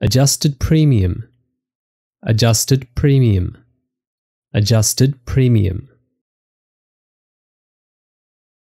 adjusted premium, adjusted premium, adjusted premium.